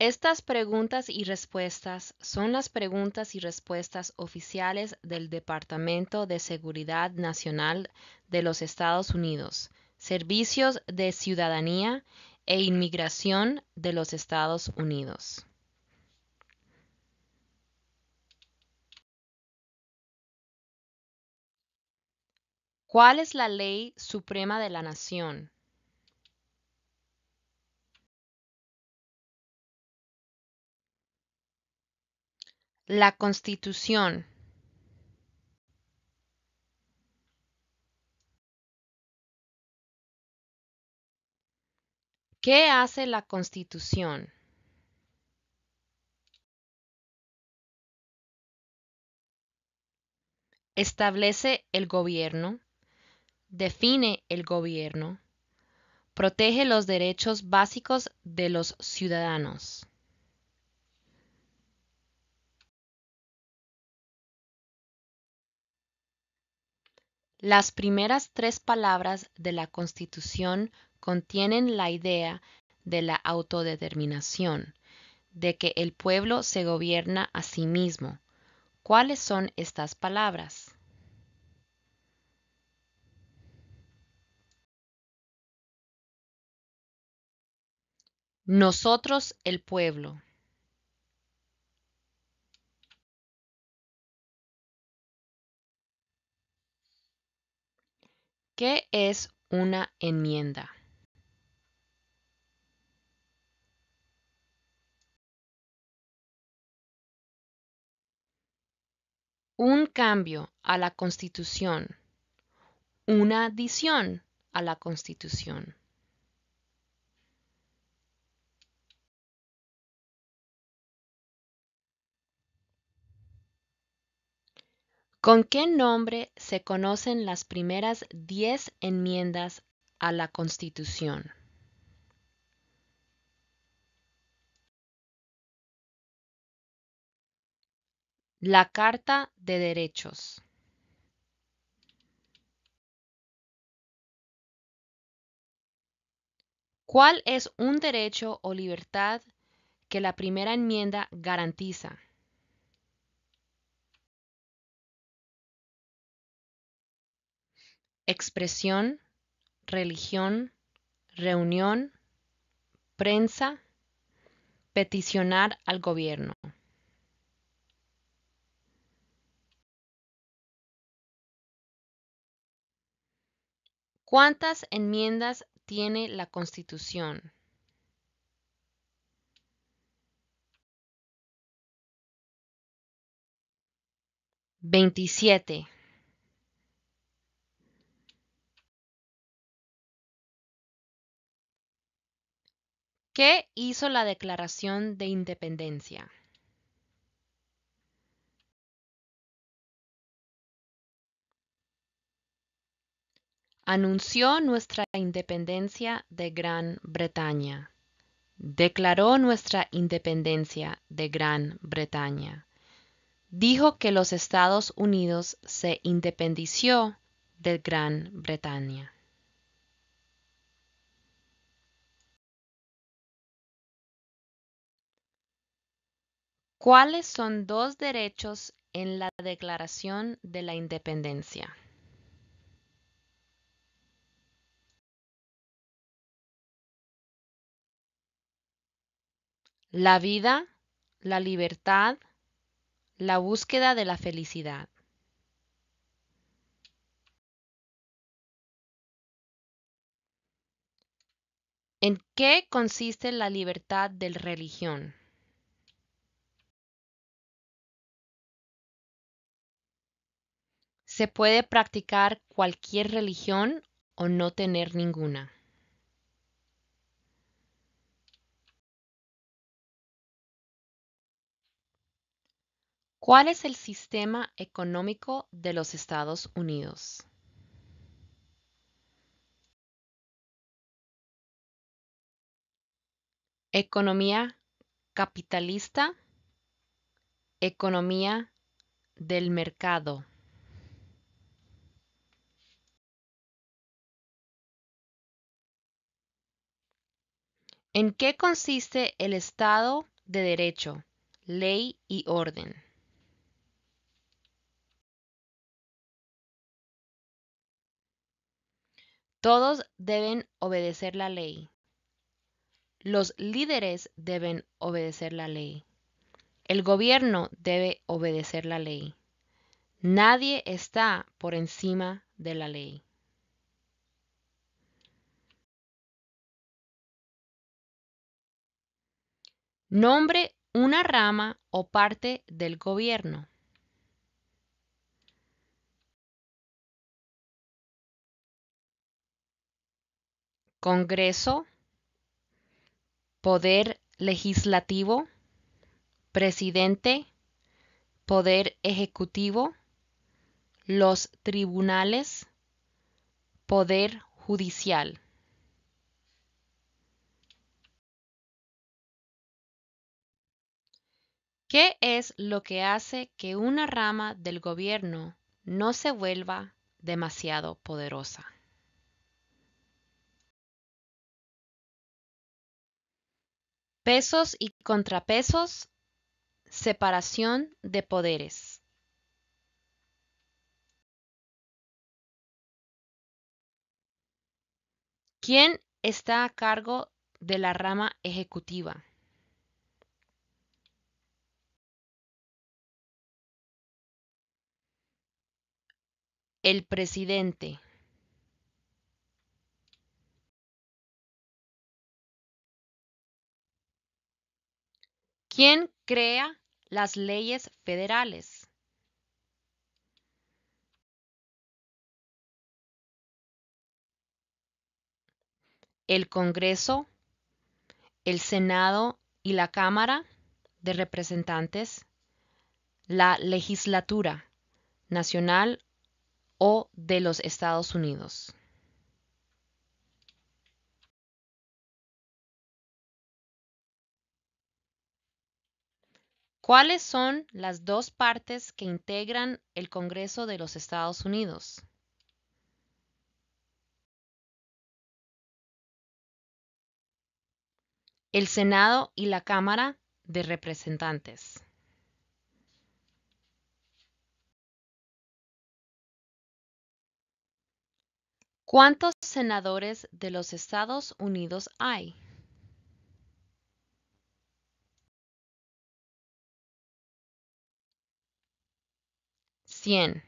Estas preguntas y respuestas son las preguntas y respuestas oficiales del Departamento de Seguridad Nacional de los Estados Unidos, Servicios de Ciudadanía e Inmigración de los Estados Unidos. ¿Cuál es la ley suprema de la nación? La Constitución. ¿Qué hace la Constitución? Establece el gobierno, define el gobierno, protege los derechos básicos de los ciudadanos. Las primeras tres palabras de la Constitución contienen la idea de la autodeterminación, de que el pueblo se gobierna a sí mismo. ¿Cuáles son estas palabras? Nosotros el pueblo. ¿Qué es una enmienda? Un cambio a la Constitución. Una adición a la Constitución. ¿Con qué nombre se conocen las primeras 10 enmiendas a la Constitución? La Carta de Derechos. ¿Cuál es un derecho o libertad que la primera enmienda garantiza? expresión, religión, reunión, prensa, peticionar al gobierno. ¿Cuántas enmiendas tiene la Constitución? Veintisiete. ¿Qué hizo la Declaración de Independencia? Anunció nuestra independencia de Gran Bretaña. Declaró nuestra independencia de Gran Bretaña. Dijo que los Estados Unidos se independició de Gran Bretaña. ¿Cuáles son dos derechos en la Declaración de la Independencia? La vida, la libertad, la búsqueda de la felicidad. ¿En qué consiste la libertad de religión? Se puede practicar cualquier religión o no tener ninguna. ¿Cuál es el sistema económico de los Estados Unidos? Economía capitalista, economía del mercado. ¿En qué consiste el Estado de Derecho, ley y orden? Todos deben obedecer la ley. Los líderes deben obedecer la ley. El gobierno debe obedecer la ley. Nadie está por encima de la ley. Nombre una rama o parte del gobierno. Congreso, Poder Legislativo, Presidente, Poder Ejecutivo, los tribunales, Poder Judicial. ¿Qué es lo que hace que una rama del gobierno no se vuelva demasiado poderosa? Pesos y contrapesos, separación de poderes. ¿Quién está a cargo de la rama ejecutiva? El presidente. ¿Quién crea las leyes federales? El Congreso, el Senado y la Cámara de Representantes, la legislatura nacional o de los Estados Unidos. ¿Cuáles son las dos partes que integran el Congreso de los Estados Unidos? El Senado y la Cámara de Representantes. ¿Cuántos senadores de los Estados Unidos hay? Cien.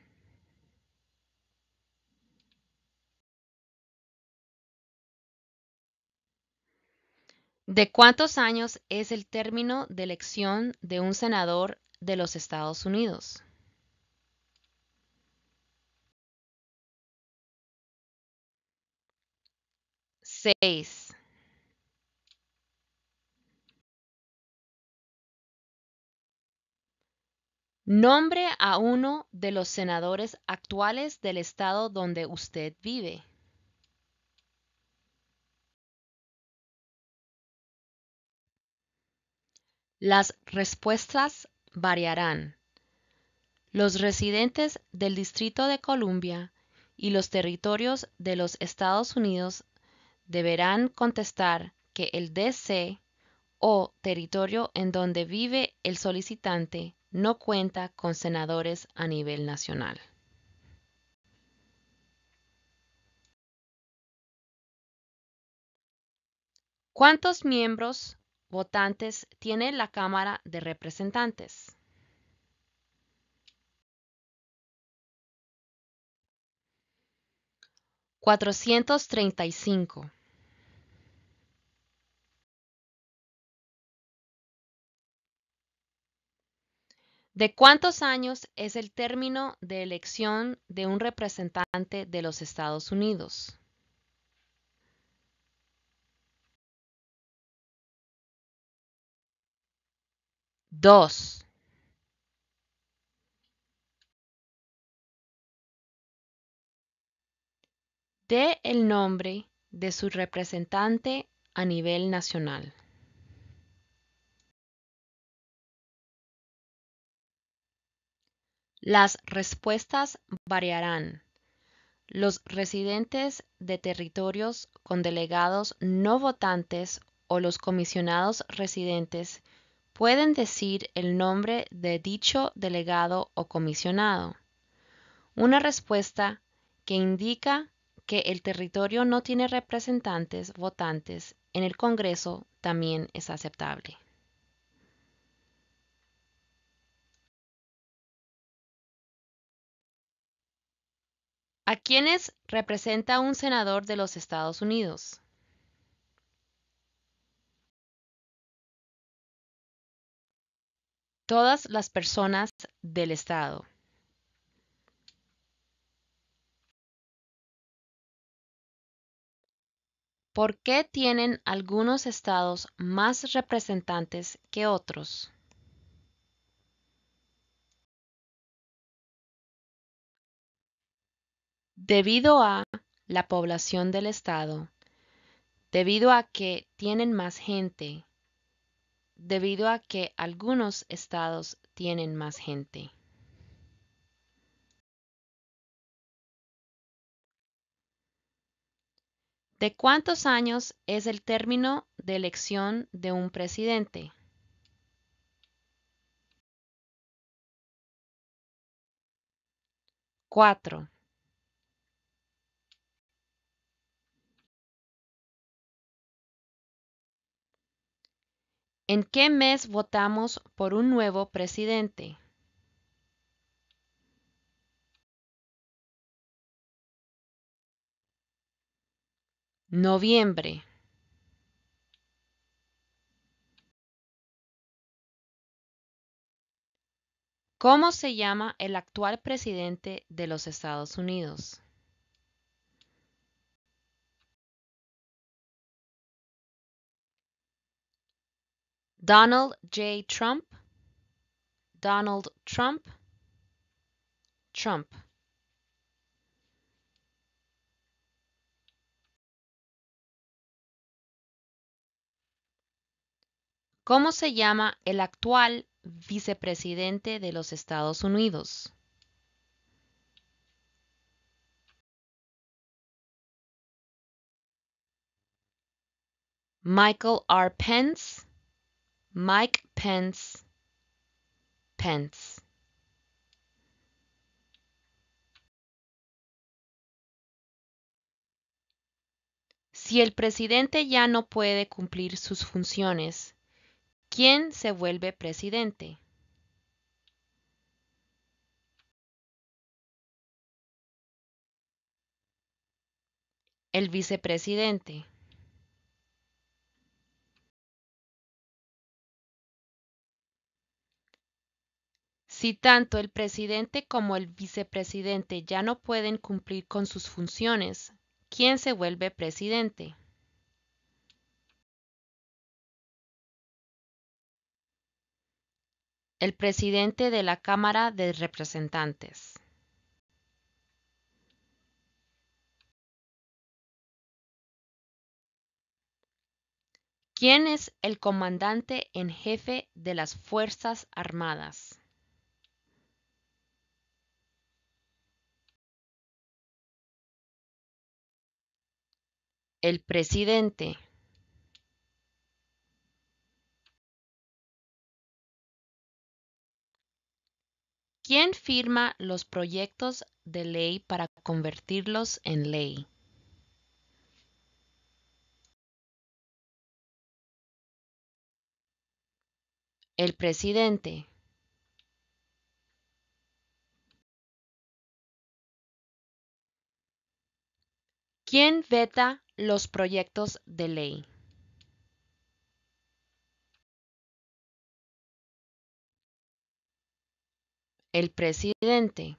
¿De cuántos años es el término de elección de un senador de los Estados Unidos? 6. Nombre a uno de los senadores actuales del estado donde usted vive. Las respuestas variarán. Los residentes del Distrito de Columbia y los territorios de los Estados Unidos deberán contestar que el DC o territorio en donde vive el solicitante no cuenta con senadores a nivel nacional. ¿Cuántos miembros votantes tiene la Cámara de Representantes? 435 ¿De cuántos años es el término de elección de un representante de los Estados Unidos? Dos. De el nombre de su representante a nivel nacional. Las respuestas variarán. Los residentes de territorios con delegados no votantes o los comisionados residentes pueden decir el nombre de dicho delegado o comisionado. Una respuesta que indica que el territorio no tiene representantes votantes en el Congreso también es aceptable. ¿A quiénes representa un senador de los Estados Unidos? Todas las personas del Estado. ¿Por qué tienen algunos estados más representantes que otros? debido a la población del estado, debido a que tienen más gente, debido a que algunos estados tienen más gente. ¿De cuántos años es el término de elección de un presidente? Cuatro. ¿En qué mes votamos por un nuevo presidente? Noviembre. ¿Cómo se llama el actual presidente de los Estados Unidos? Donald J. Trump, Donald Trump, Trump. ¿Cómo se llama el actual vicepresidente de los Estados Unidos? Michael R. Pence, Mike Pence, Pence. Si el presidente ya no puede cumplir sus funciones, ¿quién se vuelve presidente? El vicepresidente. Si tanto el presidente como el vicepresidente ya no pueden cumplir con sus funciones, ¿quién se vuelve presidente? El presidente de la Cámara de Representantes. ¿Quién es el comandante en jefe de las Fuerzas Armadas? El presidente ¿Quién firma los proyectos de ley para convertirlos en ley? El presidente. ¿Quién veta los proyectos de ley. El presidente.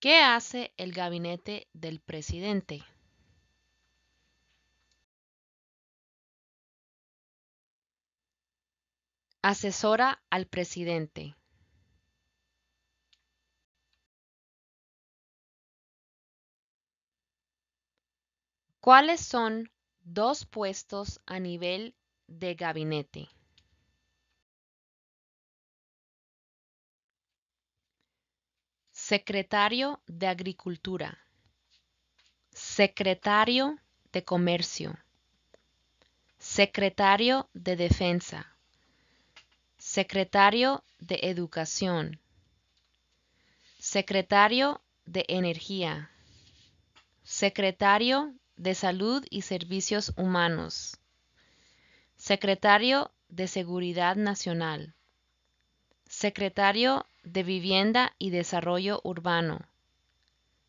¿Qué hace el gabinete del presidente? Asesora al presidente. ¿Cuáles son dos puestos a nivel de gabinete? Secretario de Agricultura. Secretario de Comercio. Secretario de Defensa. Secretario de Educación. Secretario de Energía. Secretario de Salud y Servicios Humanos, Secretario de Seguridad Nacional, Secretario de Vivienda y Desarrollo Urbano,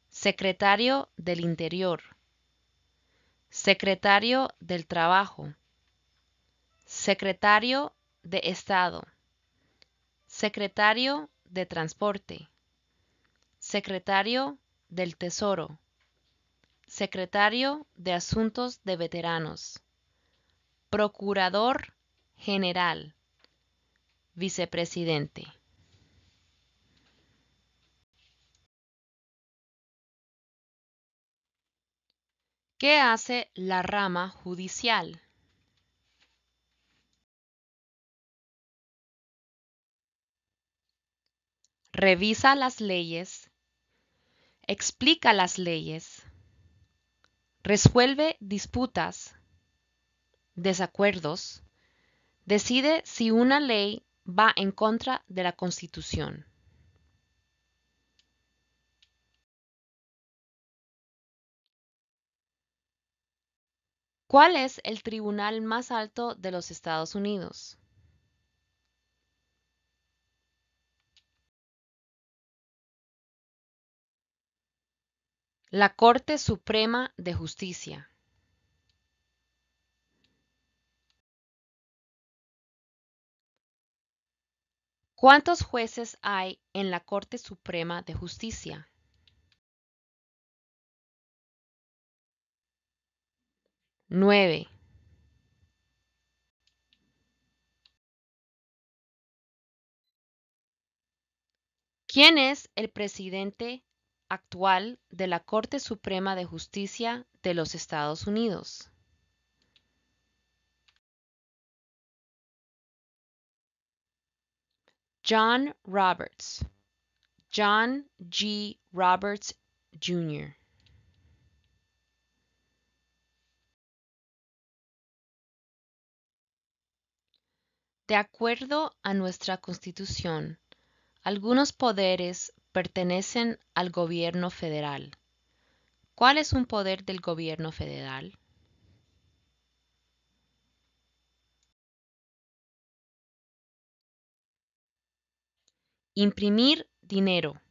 Secretario del Interior, Secretario del Trabajo, Secretario de Estado, Secretario de Transporte, Secretario del Tesoro, Secretario de Asuntos de Veteranos, Procurador General, Vicepresidente. ¿Qué hace la rama judicial? Revisa las leyes, explica las leyes, resuelve disputas, desacuerdos, decide si una ley va en contra de la Constitución. ¿Cuál es el tribunal más alto de los Estados Unidos? La Corte Suprema de Justicia. ¿Cuántos jueces hay en la Corte Suprema de Justicia? Nueve. ¿Quién es el presidente actual de la Corte Suprema de Justicia de los Estados Unidos. John Roberts. John G. Roberts, Jr. De acuerdo a nuestra Constitución, algunos poderes pertenecen al gobierno federal. ¿Cuál es un poder del gobierno federal? Imprimir dinero.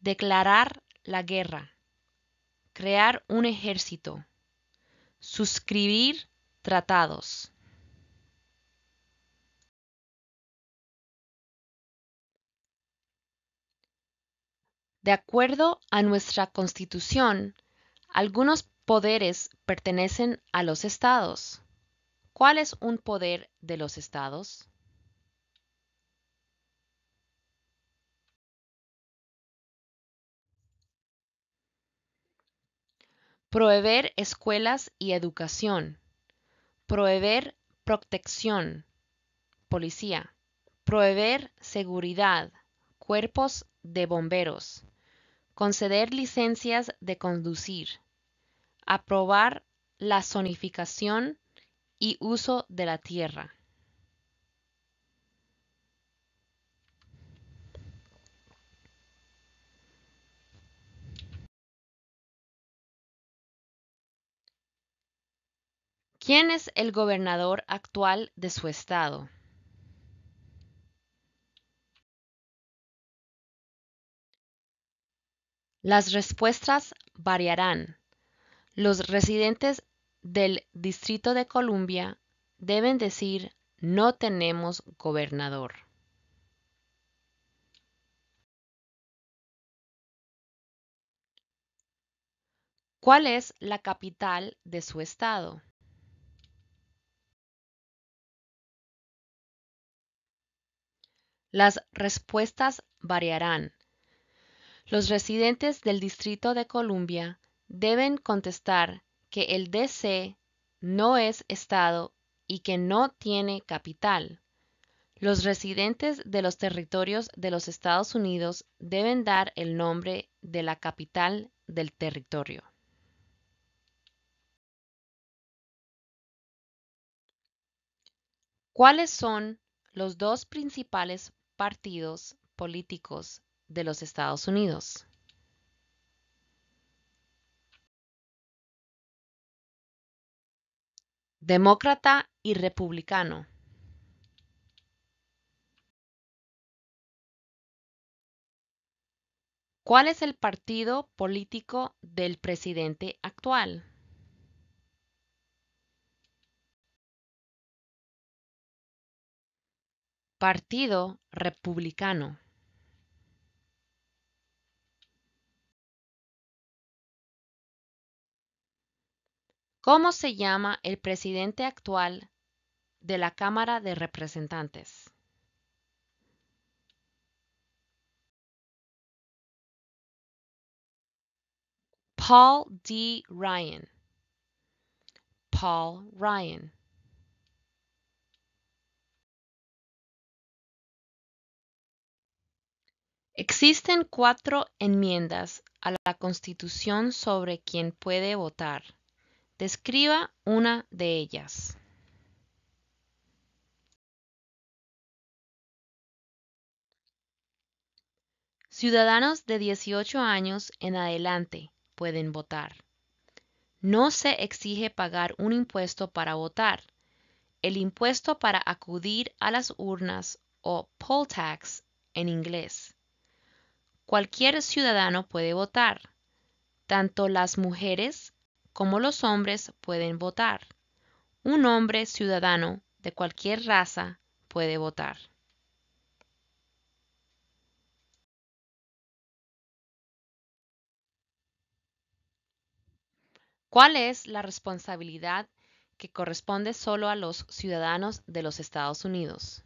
Declarar la guerra. Crear un ejército. Suscribir tratados. De acuerdo a nuestra Constitución, algunos poderes pertenecen a los estados. ¿Cuál es un poder de los estados? Proveer escuelas y educación. Proveer protección. Policía. Proveer seguridad. Cuerpos de bomberos conceder licencias de conducir, aprobar la zonificación y uso de la tierra. ¿Quién es el gobernador actual de su estado? Las respuestas variarán. Los residentes del Distrito de Columbia deben decir no tenemos gobernador. ¿Cuál es la capital de su estado? Las respuestas variarán. Los residentes del Distrito de Columbia deben contestar que el DC no es Estado y que no tiene capital. Los residentes de los territorios de los Estados Unidos deben dar el nombre de la capital del territorio. ¿Cuáles son los dos principales partidos políticos de los Estados Unidos. Demócrata y republicano. ¿Cuál es el partido político del presidente actual? Partido Republicano. ¿Cómo se llama el presidente actual de la Cámara de Representantes? Paul D. Ryan. Paul Ryan. Existen cuatro enmiendas a la Constitución sobre quién puede votar. Describa una de ellas. Ciudadanos de 18 años en adelante pueden votar. No se exige pagar un impuesto para votar. El impuesto para acudir a las urnas o poll tax en inglés. Cualquier ciudadano puede votar, tanto las mujeres como los hombres pueden votar. Un hombre ciudadano de cualquier raza puede votar. ¿Cuál es la responsabilidad que corresponde solo a los ciudadanos de los Estados Unidos?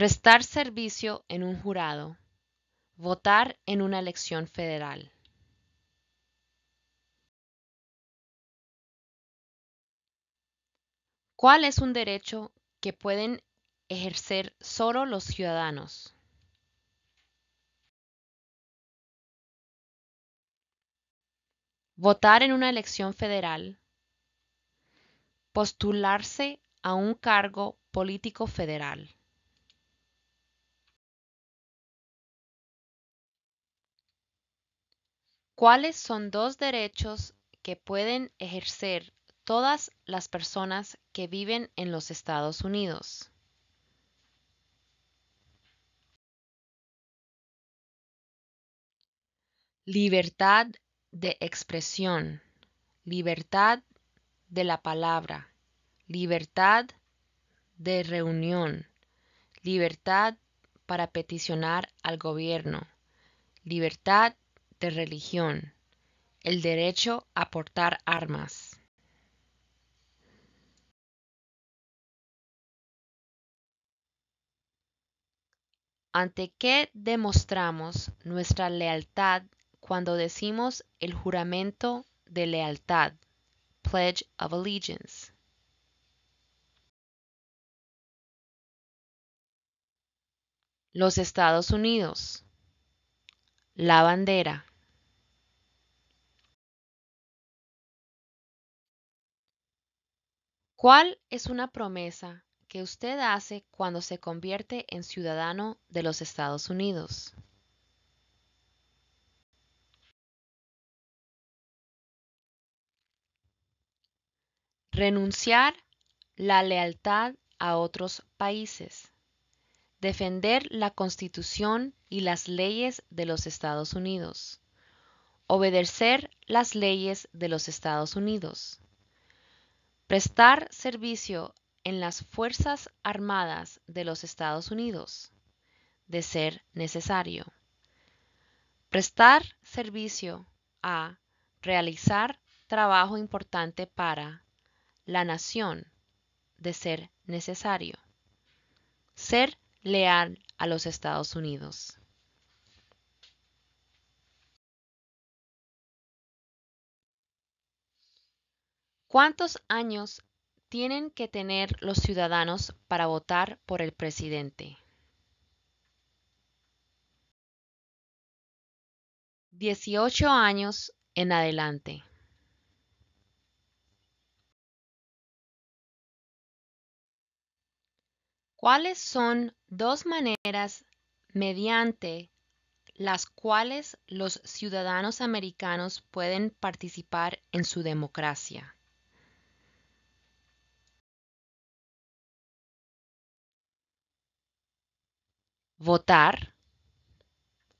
prestar servicio en un jurado, votar en una elección federal. ¿Cuál es un derecho que pueden ejercer solo los ciudadanos? Votar en una elección federal. Postularse a un cargo político federal. cuáles son dos derechos que pueden ejercer todas las personas que viven en los Estados Unidos. Libertad de expresión, libertad de la palabra, libertad de reunión, libertad para peticionar al gobierno, libertad de religión, el derecho a portar armas. ¿Ante qué demostramos nuestra lealtad cuando decimos el juramento de lealtad, Pledge of Allegiance? Los Estados Unidos. La bandera. ¿Cuál es una promesa que usted hace cuando se convierte en ciudadano de los Estados Unidos? Renunciar la lealtad a otros países. Defender la Constitución y las leyes de los Estados Unidos. Obedecer las leyes de los Estados Unidos prestar servicio en las Fuerzas Armadas de los Estados Unidos, de ser necesario. Prestar servicio a realizar trabajo importante para la nación, de ser necesario. Ser leal a los Estados Unidos. ¿Cuántos años tienen que tener los ciudadanos para votar por el presidente? Dieciocho años en adelante. ¿Cuáles son dos maneras mediante las cuales los ciudadanos americanos pueden participar en su democracia? votar,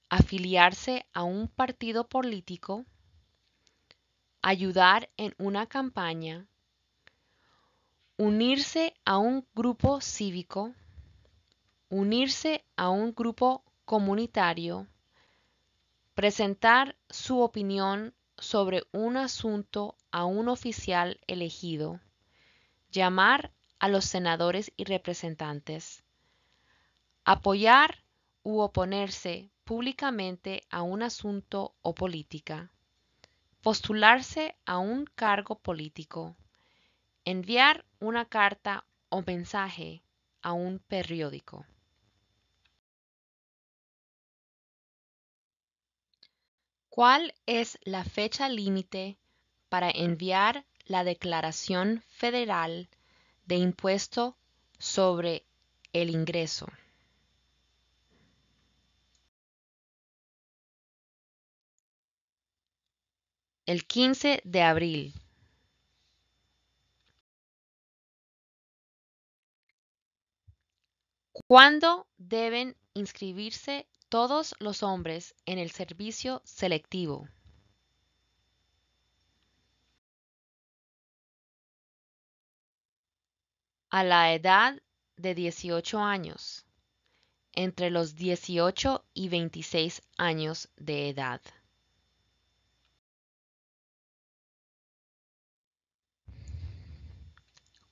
afiliarse a un partido político, ayudar en una campaña, unirse a un grupo cívico, unirse a un grupo comunitario, presentar su opinión sobre un asunto a un oficial elegido, llamar a los senadores y representantes, apoyar u oponerse públicamente a un asunto o política, postularse a un cargo político, enviar una carta o mensaje a un periódico. ¿Cuál es la fecha límite para enviar la Declaración Federal de Impuesto sobre el Ingreso? el 15 de abril. ¿Cuándo deben inscribirse todos los hombres en el servicio selectivo? A la edad de 18 años, entre los 18 y 26 años de edad.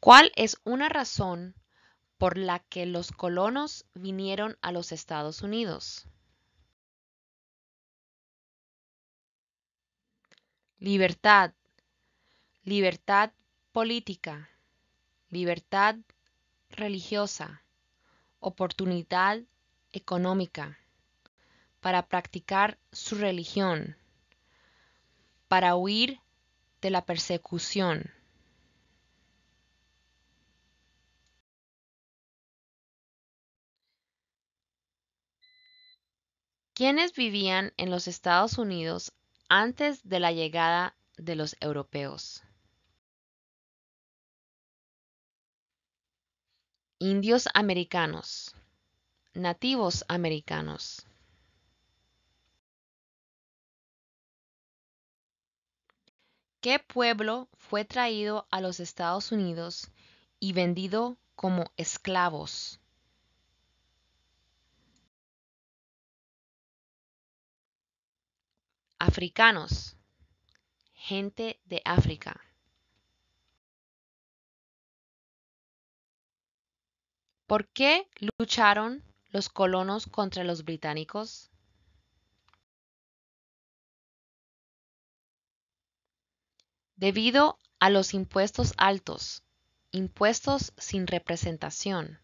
¿Cuál es una razón por la que los colonos vinieron a los Estados Unidos? Libertad, libertad política, libertad religiosa, oportunidad económica para practicar su religión, para huir de la persecución ¿Quiénes vivían en los Estados Unidos antes de la llegada de los europeos. Indios americanos, nativos americanos. ¿Qué pueblo fue traído a los Estados Unidos y vendido como esclavos? africanos, gente de África. ¿Por qué lucharon los colonos contra los británicos? Debido a los impuestos altos, impuestos sin representación,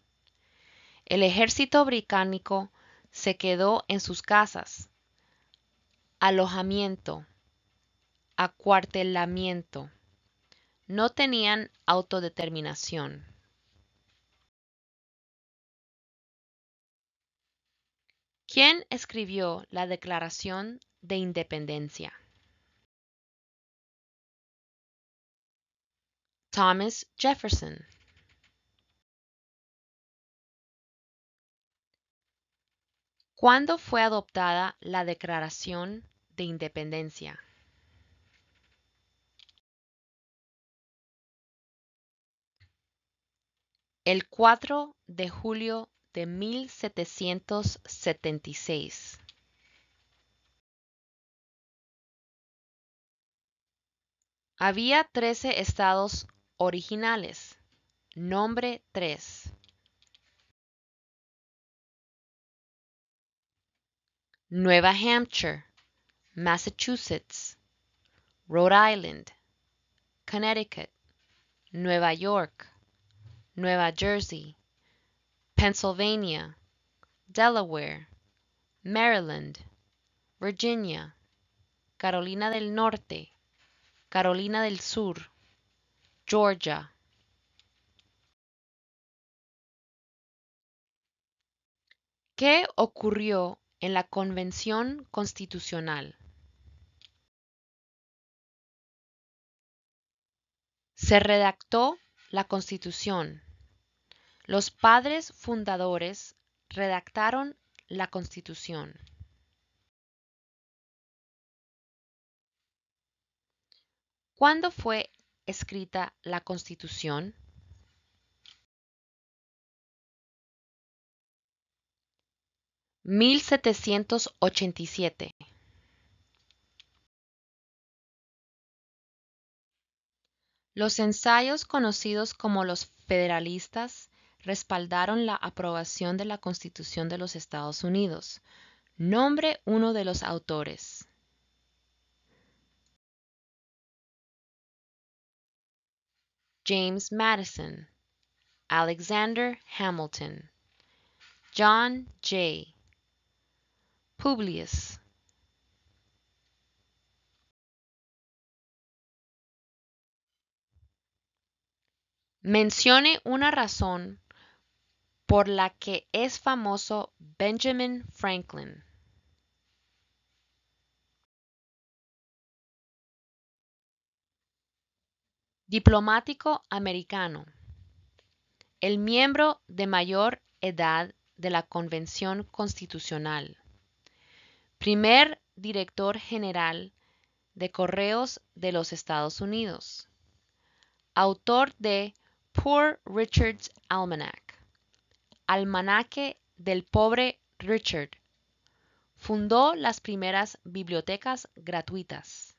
el ejército británico se quedó en sus casas alojamiento, acuartelamiento. No tenían autodeterminación. ¿Quién escribió la Declaración de Independencia? Thomas Jefferson. ¿Cuándo fue adoptada la Declaración de independencia. El 4 de julio de 1776. Había 13 estados originales. Nombre 3. Nueva Hampshire. Massachusetts, Rhode Island, Connecticut, Nueva York, Nueva Jersey, Pennsylvania, Delaware, Maryland, Virginia, Carolina del Norte, Carolina del Sur, Georgia. ¿Qué ocurrió en la Convención Constitucional? Se redactó la Constitución. Los padres fundadores redactaron la Constitución. ¿Cuándo fue escrita la Constitución? ¿1787? Los ensayos conocidos como los federalistas respaldaron la aprobación de la Constitución de los Estados Unidos. Nombre uno de los autores. James Madison, Alexander Hamilton, John Jay, Publius, Mencione una razón por la que es famoso Benjamin Franklin. Diplomático americano. El miembro de mayor edad de la Convención Constitucional. Primer director general de Correos de los Estados Unidos. Autor de Poor Richard's Almanac, Almanaque del Pobre Richard. Fundó las primeras bibliotecas gratuitas.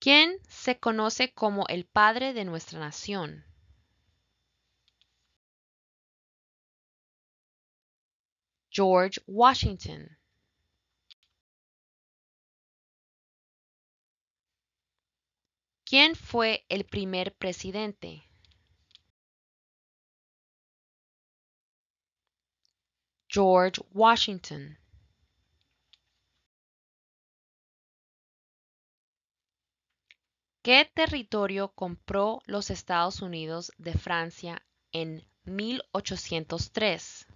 ¿Quién se conoce como el padre de nuestra nación? George Washington. ¿Quién fue el primer presidente? George Washington. ¿Qué territorio compró los Estados Unidos de Francia en 1803?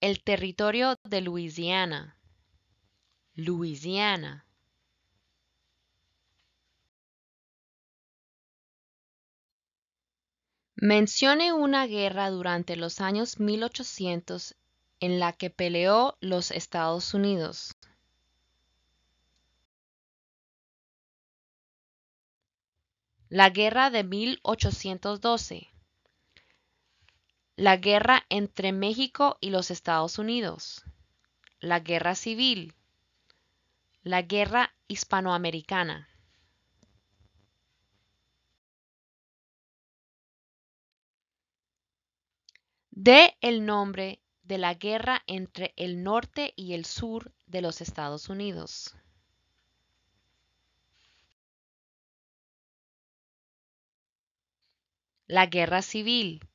El territorio de Luisiana. Louisiana Mencione una guerra durante los años 1800 en la que peleó los Estados Unidos. La Guerra de 1812. La guerra entre México y los Estados Unidos. La Guerra Civil. La Guerra Hispanoamericana. De el nombre de la guerra entre el norte y el sur de los Estados Unidos. La guerra civil.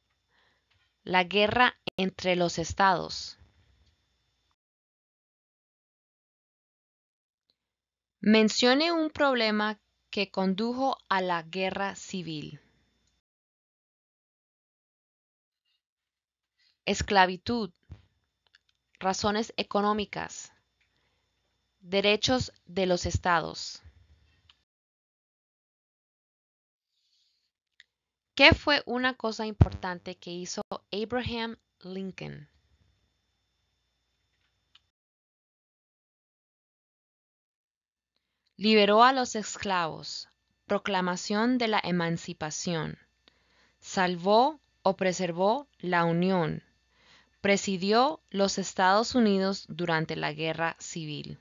La guerra entre los estados. Mencione un problema que condujo a la guerra civil. Esclavitud, razones económicas, derechos de los estados. ¿Qué fue una cosa importante que hizo Abraham Lincoln? liberó a los esclavos, proclamación de la emancipación, salvó o preservó la Unión, presidió los Estados Unidos durante la Guerra Civil.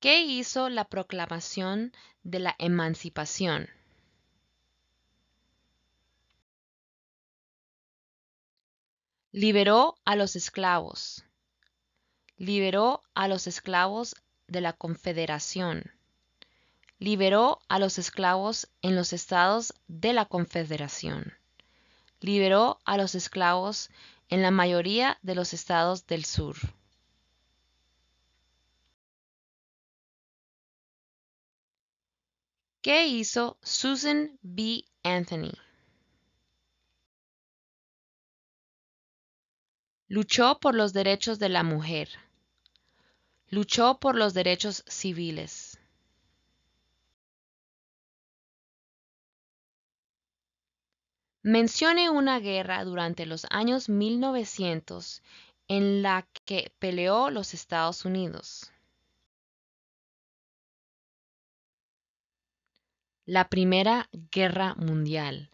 ¿Qué hizo la proclamación de la emancipación? Liberó a los esclavos. Liberó a los esclavos de la Confederación. Liberó a los esclavos en los estados de la Confederación. Liberó a los esclavos en la mayoría de los estados del sur. ¿Qué hizo Susan B. Anthony? Luchó por los derechos de la mujer. Luchó por los derechos civiles. Mencione una guerra durante los años 1900 en la que peleó los Estados Unidos. La Primera Guerra Mundial.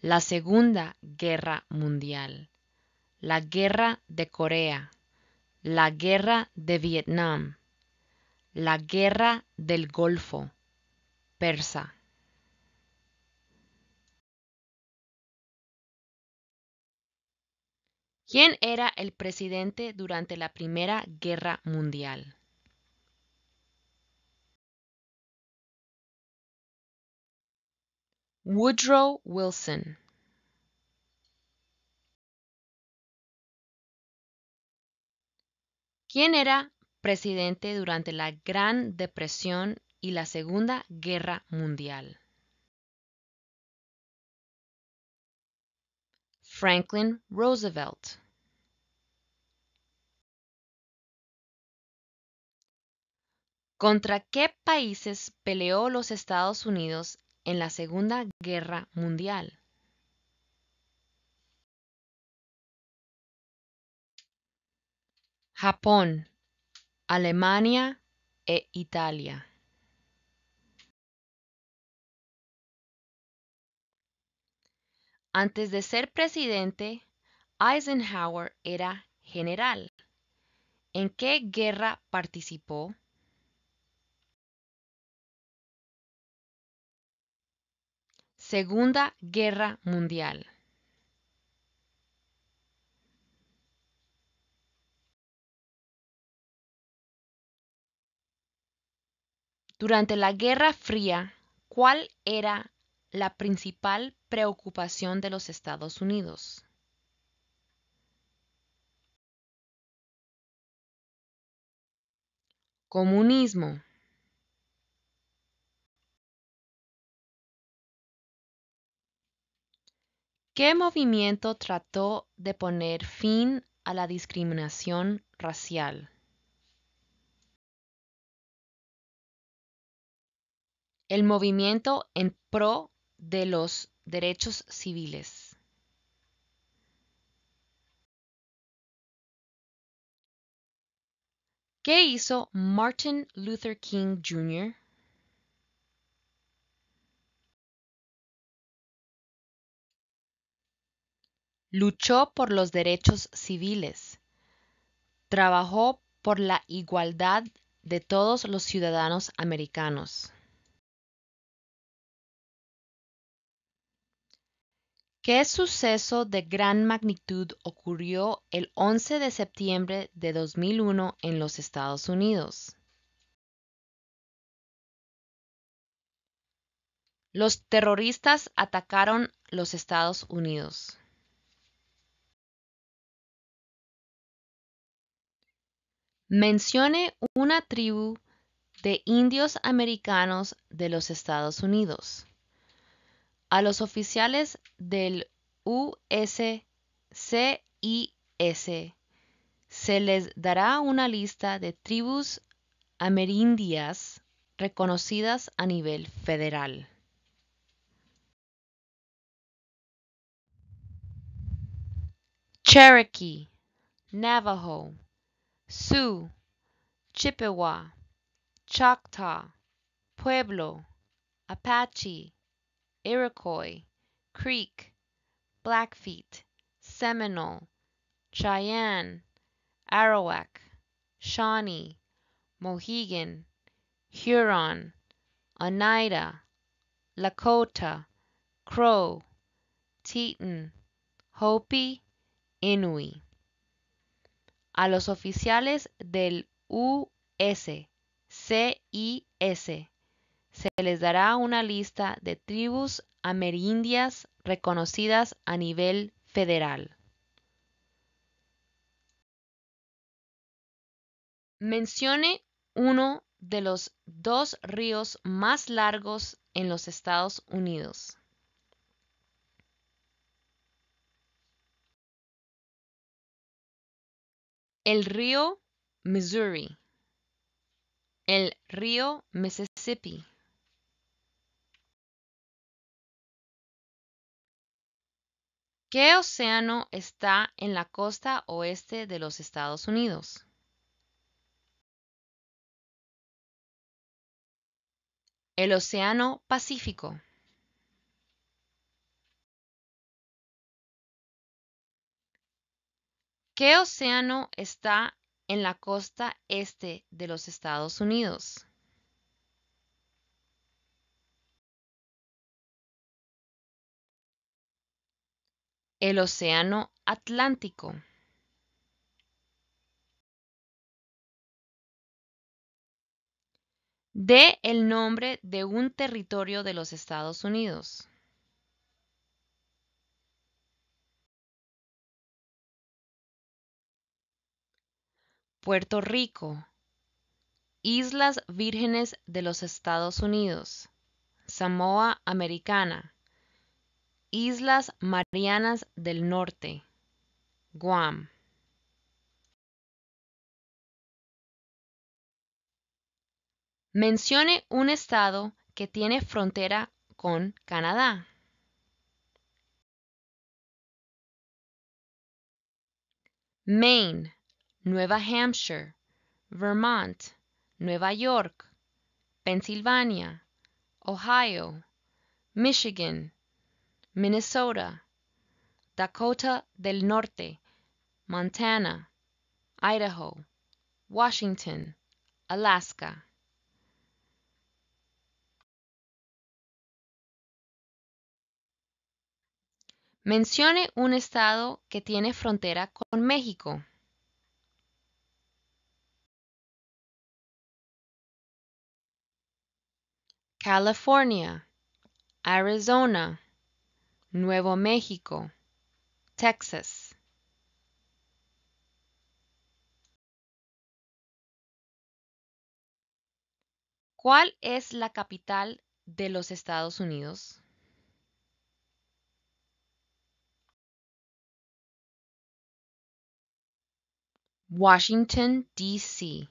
La Segunda Guerra Mundial la guerra de Corea, la guerra de Vietnam, la guerra del Golfo, persa. ¿Quién era el presidente durante la Primera Guerra Mundial? Woodrow Wilson ¿Quién era presidente durante la Gran Depresión y la Segunda Guerra Mundial. Franklin Roosevelt ¿Contra qué países peleó los Estados Unidos en la Segunda Guerra Mundial? Japón, Alemania e Italia. Antes de ser presidente, Eisenhower era general. ¿En qué guerra participó? Segunda Guerra Mundial. Durante la Guerra Fría, ¿cuál era la principal preocupación de los Estados Unidos? Comunismo. ¿Qué movimiento trató de poner fin a la discriminación racial? el movimiento en pro de los derechos civiles. ¿Qué hizo Martin Luther King Jr.? Luchó por los derechos civiles. Trabajó por la igualdad de todos los ciudadanos americanos. ¿Qué suceso de gran magnitud ocurrió el 11 de septiembre de 2001 en los Estados Unidos? Los terroristas atacaron los Estados Unidos. Mencione una tribu de indios americanos de los Estados Unidos a los oficiales del USCIS se les dará una lista de tribus amerindias reconocidas a nivel federal. Cherokee, Navajo, Sioux, Chippewa, Choctaw, Pueblo, Apache, Iroquois, Creek, Blackfeet, Seminole, Cheyenne, Arawak, Shawnee, Mohegan, Huron, Oneida, Lakota, Crow, Teton, Hopi, Inui. A los oficiales del USCIS se les dará una lista de tribus amerindias reconocidas a nivel federal. Mencione uno de los dos ríos más largos en los Estados Unidos. El río Missouri. El río Mississippi. ¿Qué océano está en la costa oeste de los Estados Unidos? El Océano Pacífico. ¿Qué océano está en la costa este de los Estados Unidos? el Océano Atlántico. De el nombre de un territorio de los Estados Unidos. Puerto Rico, Islas Vírgenes de los Estados Unidos, Samoa Americana, Islas Marianas del Norte, Guam. Mencione un estado que tiene frontera con Canadá. Maine, Nueva Hampshire, Vermont, Nueva York, Pensilvania, Ohio, Michigan, Minnesota, Dakota del Norte, Montana, Idaho, Washington, Alaska. Mencione un estado que tiene frontera con México. California, Arizona, Nuevo México, Texas. ¿Cuál es la capital de los Estados Unidos? Washington, D.C.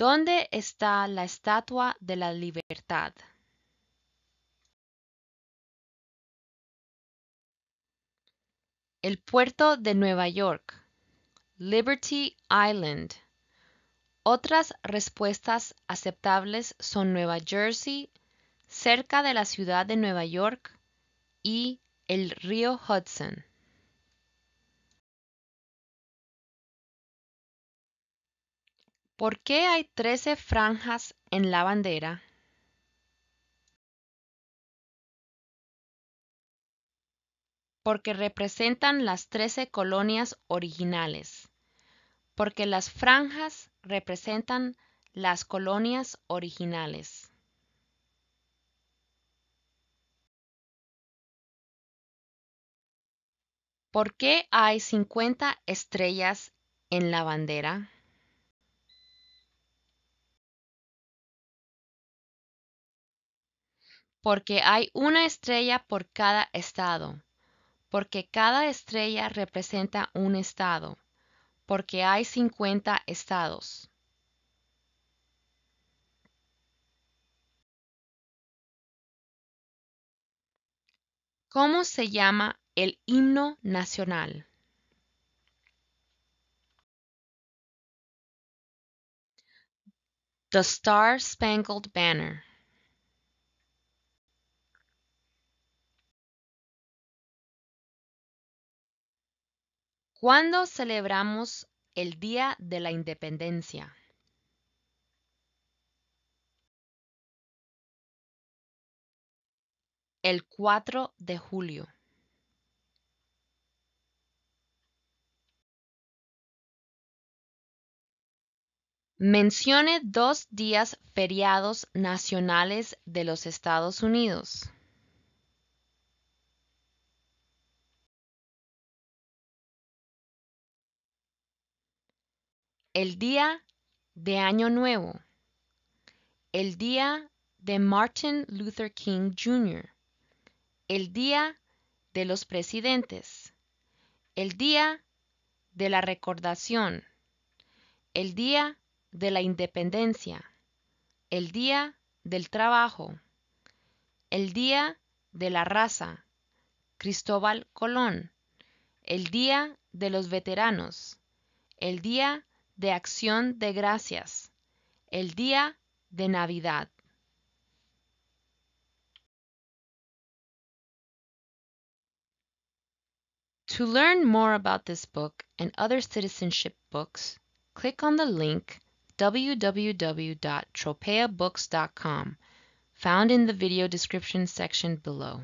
¿Dónde está la Estatua de la Libertad? El puerto de Nueva York. Liberty Island. Otras respuestas aceptables son Nueva Jersey, cerca de la ciudad de Nueva York, y el río Hudson. ¿Por qué hay 13 franjas en la bandera? Porque representan las 13 colonias originales. Porque las franjas representan las colonias originales. ¿Por qué hay 50 estrellas en la bandera? porque hay una estrella por cada estado, porque cada estrella representa un estado, porque hay 50 estados. ¿Cómo se llama el himno nacional? The Star Spangled Banner. ¿Cuándo celebramos el Día de la Independencia? El 4 de julio. Mencione dos días feriados nacionales de los Estados Unidos. el día de Año Nuevo, el día de Martin Luther King Jr., el día de los presidentes, el día de la recordación, el día de la independencia, el día del trabajo, el día de la raza, Cristóbal Colón, el día de los veteranos, el día de acción de gracias, el día de Navidad. To learn more about this book and other citizenship books, click on the link www.tropeabooks.com found in the video description section below.